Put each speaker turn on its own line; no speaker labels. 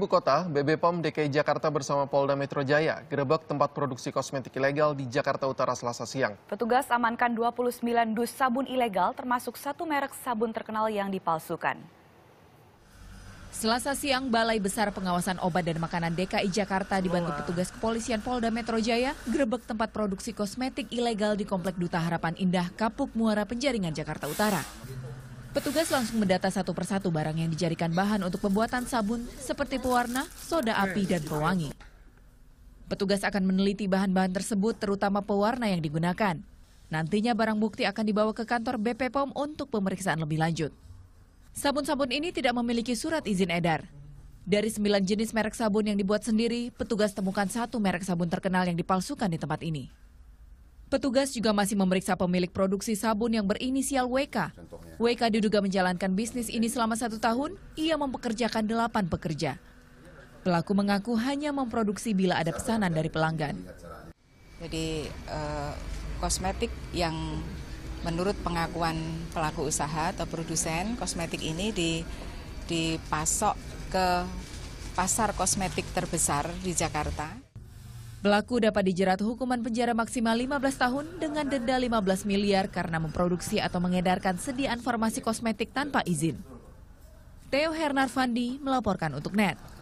Ibu Kota, BB POM DKI Jakarta bersama Polda Metro Jaya gerebek tempat produksi kosmetik ilegal di Jakarta Utara selasa siang.
Petugas amankan 29 dus sabun ilegal termasuk satu merek sabun terkenal yang dipalsukan. Selasa siang, Balai Besar
Pengawasan Obat dan Makanan DKI Jakarta dibantu petugas kepolisian Polda Metro Jaya gerebek tempat produksi kosmetik ilegal di Komplek Duta Harapan Indah, Kapuk Muara Penjaringan, Jakarta Utara. Petugas langsung mendata satu persatu barang yang dijadikan bahan untuk pembuatan sabun seperti pewarna, soda api, dan pewangi. Petugas akan meneliti bahan-bahan tersebut terutama pewarna yang digunakan. Nantinya barang bukti akan dibawa ke kantor BP POM untuk pemeriksaan lebih lanjut. Sabun-sabun ini tidak memiliki surat izin edar. Dari sembilan jenis merek sabun yang dibuat sendiri, petugas temukan satu merek sabun terkenal yang dipalsukan di tempat ini. Petugas juga masih memeriksa pemilik produksi sabun yang berinisial WK WK diduga menjalankan bisnis ini selama satu tahun, ia mempekerjakan delapan pekerja. Pelaku mengaku hanya memproduksi bila ada pesanan dari pelanggan.
Jadi eh, kosmetik yang menurut pengakuan pelaku usaha atau produsen kosmetik ini di dipasok ke pasar kosmetik terbesar di Jakarta.
Pelaku dapat dijerat hukuman penjara maksimal 15 tahun dengan denda 15 miliar karena memproduksi atau mengedarkan sediaan
farmasi kosmetik tanpa izin. Theo Hernarvandi melaporkan untuk NET.